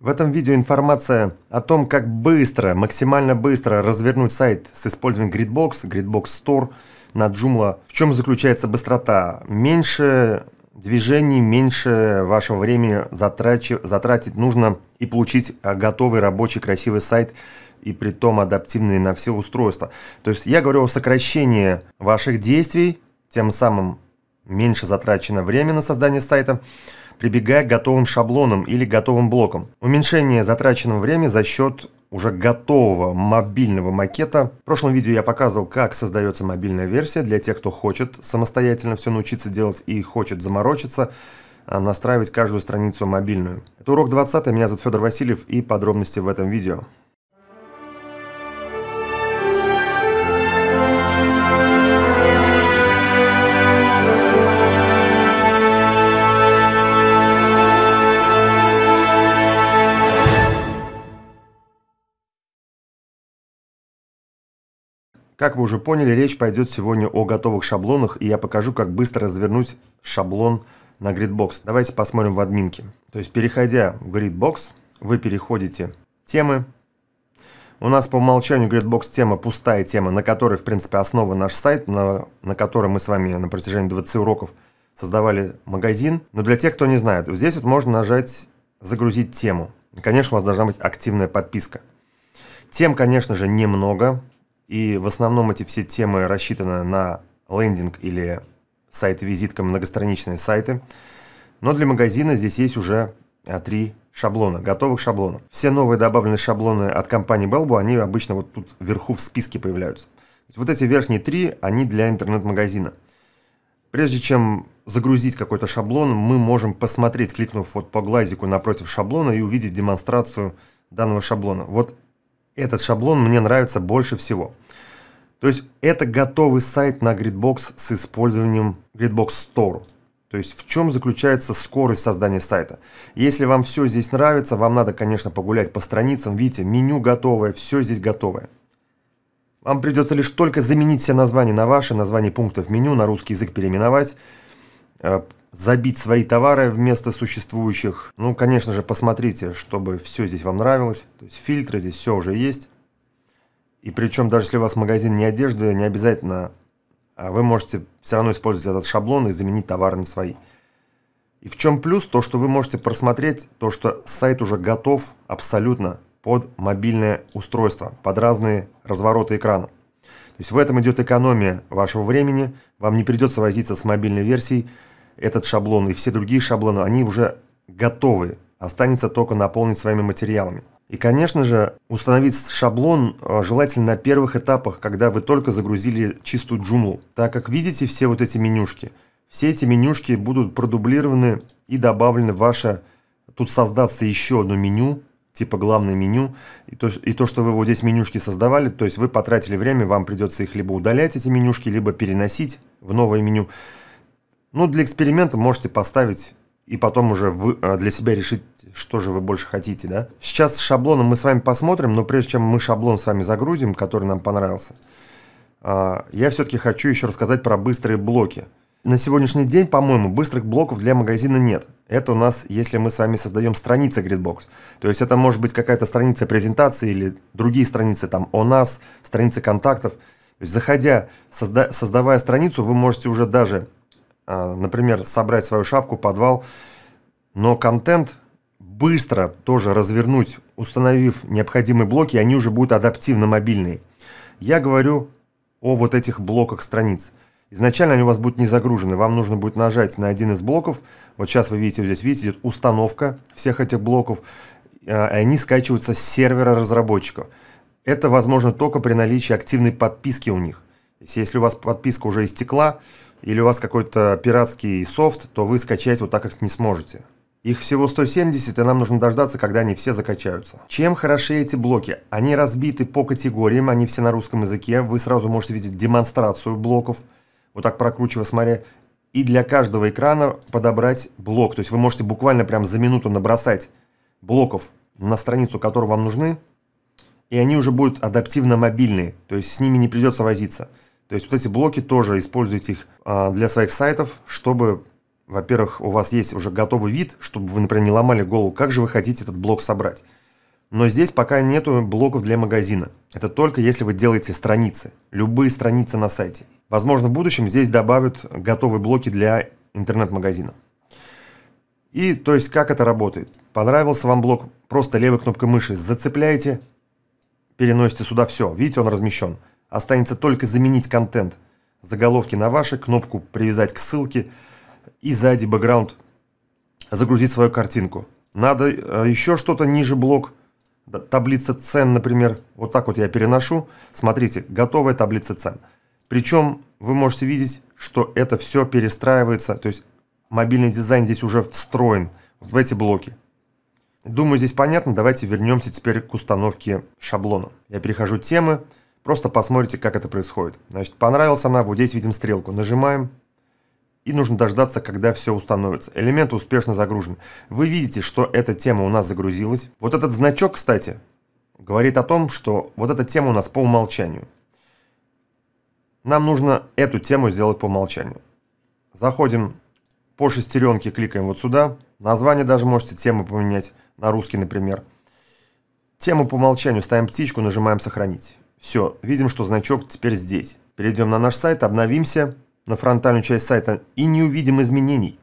В этом видео информация о том, как быстро, максимально быстро развернуть сайт с использованием Gridbox, Gridbox Store на Joomla. В чем заключается быстрота? Меньше движений, меньше вашего времени затрачи, затратить нужно и получить а, готовый рабочий красивый сайт и при том адаптивный на все устройства. То есть я говорю о сокращении ваших действий, тем самым меньше затрачено время на создание сайта прибегая к готовым шаблонам или готовым блокам. Уменьшение затраченного времени за счет уже готового мобильного макета. В прошлом видео я показывал, как создается мобильная версия для тех, кто хочет самостоятельно все научиться делать и хочет заморочиться, а, настраивать каждую страницу мобильную. Это урок 20. Меня зовут Федор Васильев и подробности в этом видео. Как вы уже поняли, речь пойдет сегодня о готовых шаблонах, и я покажу, как быстро развернуть шаблон на Gridbox. Давайте посмотрим в админке. То есть, переходя в Gridbox, вы переходите темы. У нас по умолчанию Gridbox тема пустая тема, на которой, в принципе, основа наш сайт, на, на котором мы с вами на протяжении 20 уроков создавали магазин. Но для тех, кто не знает, здесь вот можно нажать «Загрузить тему». конечно, у вас должна быть активная подписка. Тем, конечно же, немного. И в основном эти все темы рассчитаны на лендинг или сайт-визитка, многостраничные сайты. Но для магазина здесь есть уже а, три шаблона, готовых шаблонов. Все новые добавленные шаблоны от компании Belbo, они обычно вот тут вверху в списке появляются. Вот эти верхние три, они для интернет-магазина. Прежде чем загрузить какой-то шаблон, мы можем посмотреть, кликнув вот по глазику напротив шаблона и увидеть демонстрацию данного шаблона. Вот этот шаблон мне нравится больше всего. То есть это готовый сайт на Gridbox с использованием Gridbox Store. То есть в чем заключается скорость создания сайта. Если вам все здесь нравится, вам надо, конечно, погулять по страницам. Видите, меню готовое, все здесь готовое. Вам придется лишь только заменить все названия на ваши, названия пунктов меню, на русский язык переименовать, э, забить свои товары вместо существующих. Ну, конечно же, посмотрите, чтобы все здесь вам нравилось. То есть фильтры здесь все уже есть. И причем, даже если у вас магазин не одежды, не обязательно а вы можете все равно использовать этот шаблон и заменить товары на свои. И в чем плюс? То, что вы можете просмотреть, то, что сайт уже готов абсолютно под мобильное устройство, под разные развороты экрана. То есть в этом идет экономия вашего времени, вам не придется возиться с мобильной версией, этот шаблон и все другие шаблоны, они уже готовы. Останется только наполнить своими материалами. И, конечно же, установить шаблон э, желательно на первых этапах, когда вы только загрузили чистую джумлу. Так как видите все вот эти менюшки, все эти менюшки будут продублированы и добавлены в ваше... Тут создастся еще одно меню, типа главное меню. И то, и то, что вы вот здесь менюшки создавали, то есть вы потратили время, вам придется их либо удалять, эти менюшки, либо переносить в новое меню. Ну, для эксперимента можете поставить и потом уже вы, э, для себя решить, что же вы больше хотите, да. Сейчас с шаблоном мы с вами посмотрим, но прежде чем мы шаблон с вами загрузим, который нам понравился, а, я все-таки хочу еще рассказать про быстрые блоки. На сегодняшний день, по-моему, быстрых блоков для магазина нет. Это у нас, если мы с вами создаем страницы Gridbox. То есть это может быть какая-то страница презентации или другие страницы, там, о нас, страницы контактов. То есть заходя, созда- создавая страницу, вы можете уже даже а, например, собрать свою шапку, подвал, но контент быстро тоже развернуть, установив необходимые блоки, они уже будут адаптивно мобильные. Я говорю о вот этих блоках страниц. Изначально они у вас будут не загружены, вам нужно будет нажать на один из блоков. Вот сейчас вы видите, здесь видите, идет установка всех этих блоков, а, и они скачиваются с сервера разработчиков. Это возможно только при наличии активной подписки у них. Если у вас подписка уже истекла, или у вас какой-то пиратский софт, то вы скачать вот так их не сможете. Их всего 170, и нам нужно дождаться, когда они все закачаются. Чем хороши эти блоки? Они разбиты по категориям, они все на русском языке. Вы сразу можете видеть демонстрацию блоков, вот так прокручивая, смотря. И для каждого экрана подобрать блок. То есть вы можете буквально прям за минуту набросать блоков на страницу, которые вам нужны, и они уже будут адаптивно мобильные, то есть с ними не придется возиться. То есть вот эти блоки тоже используйте их а, для своих сайтов, чтобы, во-первых, у вас есть уже готовый вид, чтобы вы, например, не ломали голову, как же вы хотите этот блок собрать. Но здесь пока нету блоков для магазина. Это только если вы делаете страницы, любые страницы на сайте. Возможно, в будущем здесь добавят готовые блоки для интернет-магазина. И то есть как это работает? Понравился вам блок, просто левой кнопкой мыши зацепляете, переносите сюда все. Видите, он размещен. Останется только заменить контент. Заголовки на ваши, кнопку «Привязать к ссылке» и сзади бэкграунд загрузить свою картинку. Надо э, еще что-то ниже блок, таблица цен, например. Вот так вот я переношу. Смотрите, готовая таблица цен. Причем вы можете видеть, что это все перестраивается, то есть мобильный дизайн здесь уже встроен в эти блоки. Думаю, здесь понятно. Давайте вернемся теперь к установке шаблона. Я перехожу темы. Просто посмотрите, как это происходит. Значит, понравилась она, вот здесь видим стрелку. Нажимаем, и нужно дождаться, когда все установится. Элементы успешно загружены. Вы видите, что эта тема у нас загрузилась. Вот этот значок, кстати, говорит о том, что вот эта тема у нас по умолчанию. Нам нужно эту тему сделать по умолчанию. Заходим по шестеренке, кликаем вот сюда. Название даже можете тему поменять на русский, например. Тему по умолчанию ставим птичку, нажимаем «Сохранить». Все, видим, что значок теперь здесь. Перейдем на наш сайт, обновимся на фронтальную часть сайта и не увидим изменений.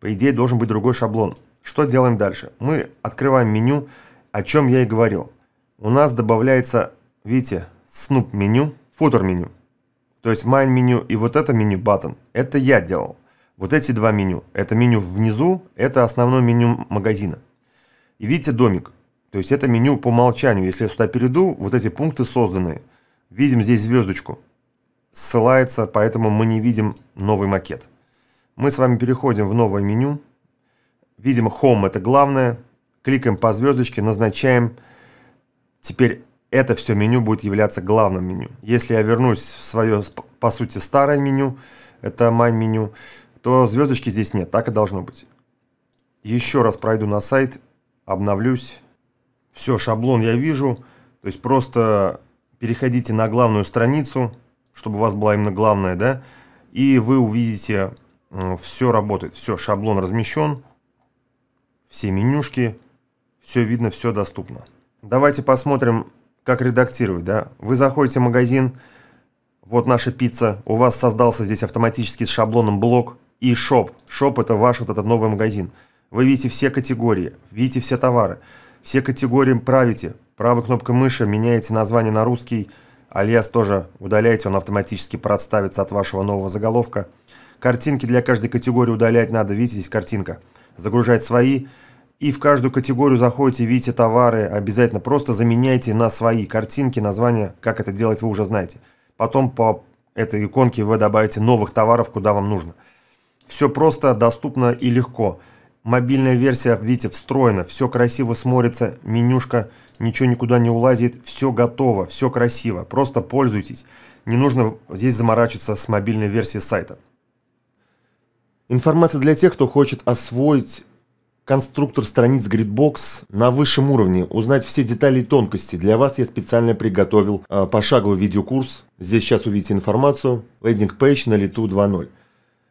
По идее, должен быть другой шаблон. Что делаем дальше? Мы открываем меню, о чем я и говорил. У нас добавляется, видите, Snoop меню, футер меню. То есть main меню и вот это меню button. Это я делал. Вот эти два меню. Это меню внизу, это основное меню магазина. И видите домик. То есть это меню по умолчанию. Если я сюда перейду, вот эти пункты созданы. Видим здесь звездочку. Ссылается, поэтому мы не видим новый макет. Мы с вами переходим в новое меню. Видим Home – это главное. Кликаем по звездочке, назначаем. Теперь это все меню будет являться главным меню. Если я вернусь в свое, по сути, старое меню, это майн меню, то звездочки здесь нет, так и должно быть. Еще раз пройду на сайт, обновлюсь. Все, шаблон я вижу. То есть просто переходите на главную страницу, чтобы у вас была именно главная, да, и вы увидите, все работает. Все, шаблон размещен, все менюшки, все видно, все доступно. Давайте посмотрим, как редактировать, да. Вы заходите в магазин, вот наша пицца, у вас создался здесь автоматически с шаблоном блок и шоп. Шоп это ваш вот этот новый магазин. Вы видите все категории, видите все товары. Все категории правите. Правой кнопкой мыши меняете название на русский, Альяс тоже удаляете, он автоматически подставится от вашего нового заголовка. Картинки для каждой категории удалять надо, видите, здесь картинка. Загружать свои. И в каждую категорию заходите, видите товары, обязательно просто заменяйте на свои картинки, названия, как это делать вы уже знаете. Потом по этой иконке вы добавите новых товаров, куда вам нужно. Все просто, доступно и легко. Мобильная версия, видите, встроена, все красиво смотрится, менюшка, ничего никуда не улазит, все готово, все красиво, просто пользуйтесь. Не нужно здесь заморачиваться с мобильной версией сайта. Информация для тех, кто хочет освоить конструктор страниц Gridbox на высшем уровне, узнать все детали и тонкости. Для вас я специально приготовил э, пошаговый видеокурс. Здесь сейчас увидите информацию. Лендинг пейдж на лету 2.0